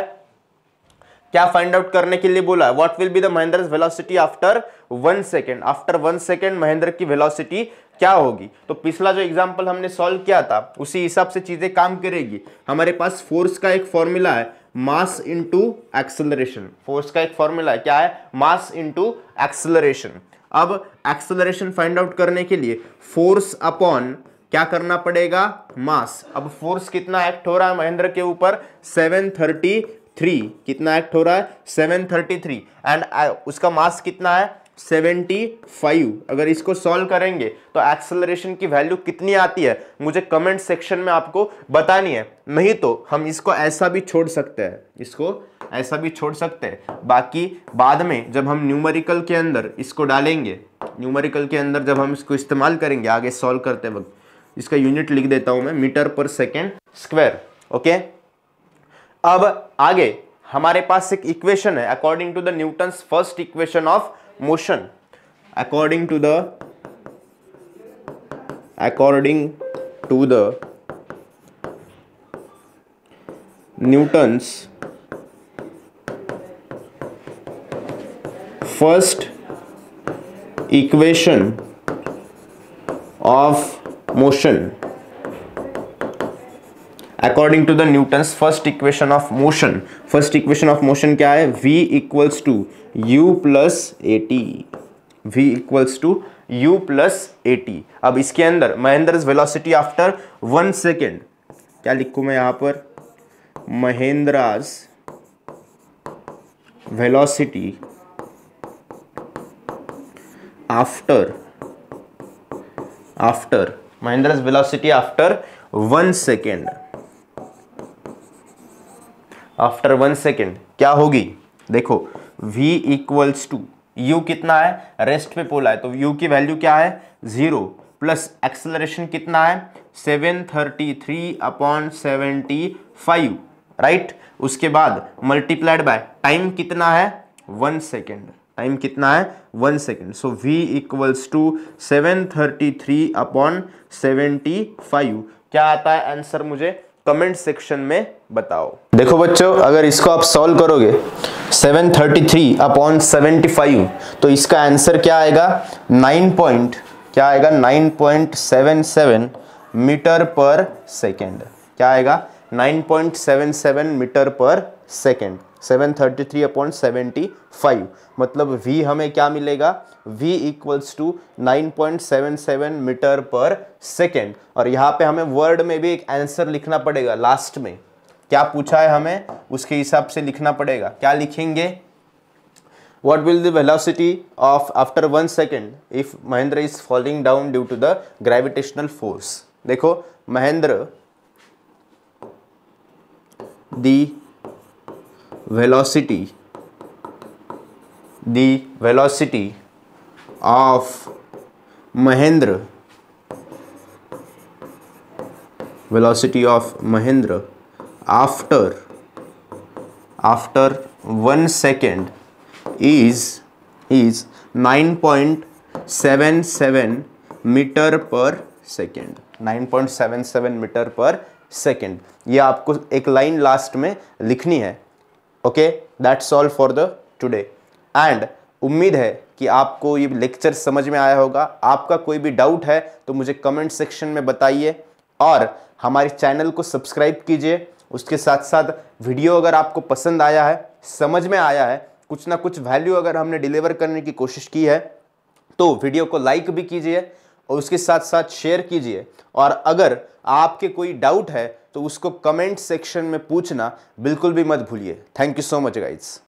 क्या फाइंड आउट करने के लिए बोला है what will be the Mahendra velocity after one second after one second Mahendra की वेलोसिटी क्या होगी तो पिछला जो एग्जांपल हमने सॉल्व किया था उसी हिसाब से चीजें काम करेगी हमारे पास फोर्स का एक फॉर्मूला है मास इनटू एक्सेलरेशन फोर्स का एक फॉर्मूला है क्या है मास इनटू एक्सेलरेशन अब एक्सेलरेशन फाइंड आउट करने के लिए फोर्स अपॉन क्या करना पड़ेगा मास अब फोर्स कितना एक्ट हो रहा है महेंद्र के ऊपर 733 कितना एक्ट हो रहा है 733 एंड uh, उसका मास कितना है 75 अगर इसको सॉल्व करेंगे तो एक्सेलरेशन की वैल्यू कितनी आती है मुझे कमेंट सेक्शन में आपको बतानी है नहीं तो हम इसको ऐसा भी छोड़ सकते हैं इसको ऐसा भी छोड़ सकते हैं बाकी बाद में जब हम न्यूमेरिकल के अंदर इसको डालेंगे न्यूमेरिकल के अंदर जब हम इसको इस्तेमाल करेंगे आगे सॉल्व करते वक्त इसका यूनिट लिख देता हूं मैं metre per second square okay अब आगे हमारे पास एक इक्वेशन है according to the Newton first equation of motion according to the according to the Newton's first equation of motion according to the Newton's first equation of motion first equation of motion क्या है V equals to U plus A T V equals to U plus A T अब इसके अंदर Mahendra velocity after one second क्या लिखू मैं यहां पर Mahendra's velocity after after Mahendra velocity after one second after one second क्या होगी देखो v इक्वल्स टू यू कितना है रेस्ट पे पोल है तो u की वैल्यू क्या है जीरो प्लस एक्सेलरेशन कितना है seven thirty three upon seventy five right उसके बाद मल्टीप्लाइड बाय टाइम कितना है वन सेकेंड टाइम कितना है one second so v equals to seven thirty three upon seventy five क्या आता है आंसर मुझे कमेंट सेक्शन में बताओ देखो बच्चों अगर इसको आप सॉल्व करोगे 733 थर्टी थ्री अपॉन सेवेंटी तो इसका आंसर क्या आएगा 9 पॉइंट क्या आएगा 9.77 मीटर पर सेकेंड क्या आएगा 9.77 meter per second seven thirty three upon seventy five मतलब V हमें क्या मिलेगा V equals to nine point seven seven meter per second और यहाँ पे हमें वर्ड में भी एक आंसर लिखना पड़ेगा लास्ट में क्या पूछा है हमें उसके हिसाब से लिखना पड़ेगा क्या लिखेंगे what will the of after one second if Mahendra is falling down due to the gravitational force देखो Mahendra the velocity the velocity of Mahendra velocity of Mahendra after after 1 second is is 9.77 meter per second 9.77 meter per second ये आपको एक line last में लिखनी है okay that's all for the today and उम्मीद है कि आपको ये लेक्चर समझ में आया होगा आपका कोई भी डाउट है तो मुझे कमेंट सेक्शन में बताइए और हमारे चैनल को सब्सक्राइब कीजिए उसके साथ साथ वीडियो अगर आपको पसंद आया है समझ में आया है कुछ ना कुछ वैल्यू अगर हमने डिलीवर करने की कोशिश की है तो वीडियो को लाइक भी कीजिए और उसके साथ साथ शेयर कीजिए और अगर आपके कोई डाउट है तो उसको कमेंट सेक्शन में पूछना बिल्कुल भी मत भूलिए thank you so much guides